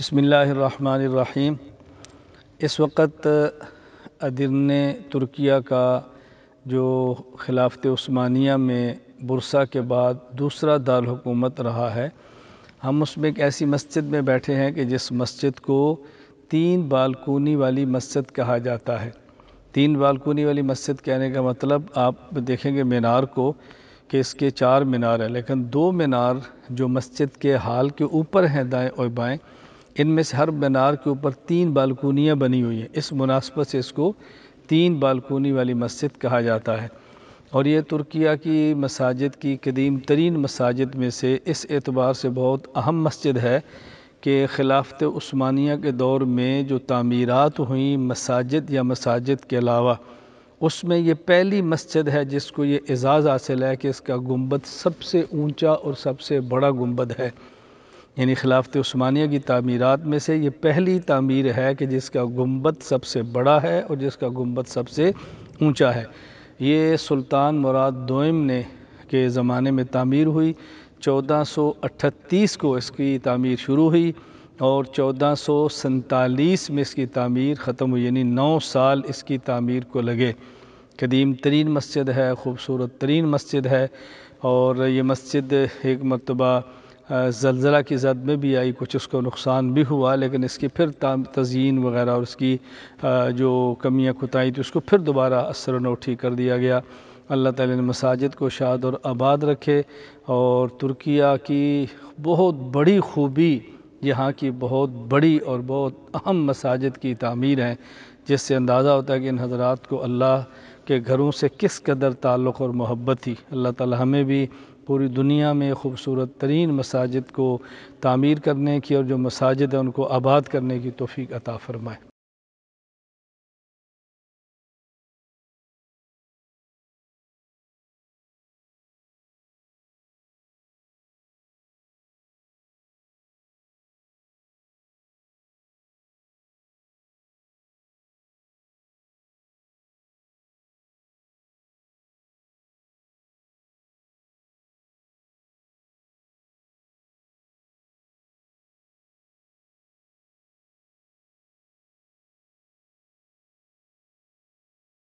बसमीम इस वक्त अदिर ने तुर्किया का जो खिलाफत स्मानिया में बुरसा के बाद दूसरा दारकूमत रहा है हम उसमें एक ऐसी मस्जिद में बैठे हैं कि जिस मस्जिद को तीन बालकोनी वाली मस्जिद कहा जाता है तीन बालकोनी वाली मस्जिद कहने का मतलब आप देखेंगे मीनार को कि इसके चार मीनार हैं लेकिन दो मीनार जो मस्जिद के हाल के ऊपर हैं दाएं और बाएं इनमें से हर मीनार के ऊपर तीन बालकोनियाँ बनी हुई हैं इस मुनासबत से इसको तीन बालकोनी वाली मस्जिद कहा जाता है और ये तुर्किया की मसाजिद की कदीम तरीन मसाजिद में से इस एतबार से बहुत अहम मस्जिद है कि खिलाफत उस्मानिया के दौर में जो तमीरत हुई मसाजिद या मसाजिद के अलावा उसमें ये पहली मस्जिद है जिसको ये एजाज़ हासिल है कि इसका गुम्बद सबसे ऊंचा और सबसे बड़ा गुम्बद है यानी खिलाफत तो स्मानिया की तमीरत में से ये पहली तमीर है कि जिसका गुम्बद सबसे बड़ा है और जिसका गुम्बद सबसे ऊँचा है ये सुल्तान मुराद दोम ने के ज़माने में तमीर हुई 1438 को इसकी तमीर शुरू हुई और चौदह में इसकी तमीर ख़त्म हुई यानी नौ साल इसकी तमीर को लगे कदीम तरीन मस्जिद है ख़ूबसूरत तरीन मस्जिद है और ये मस्जिद एक मरतबा ज़लज़ला की जद में भी आई कुछ उसको नुकसान भी हुआ लेकिन इसकी फिर तज़ीन वगैरह और उसकी जो कमियाँ खुताई थी उसको फिर दोबारा असर ठीक कर दिया गया अल्लाह ताला ने मसाजिद को शाद और आबाद रखे और तुर्किया की बहुत बड़ी खूबी यहाँ की बहुत बड़ी और बहुत अहम मसाजिद की तमीर है जिससे अंदाज़ा होता है कि इन हजरात को अल्लाह के घरों से किस कदर ताल्लुक़ और मोहब्बत थी अल्लाह ताला हमें भी पूरी दुनिया में खूबसूरत तरीन मसाजिद को तामीर करने की और जो मसाजिद हैं उनको आबाद करने की तोफ़ी अता फ़रमाए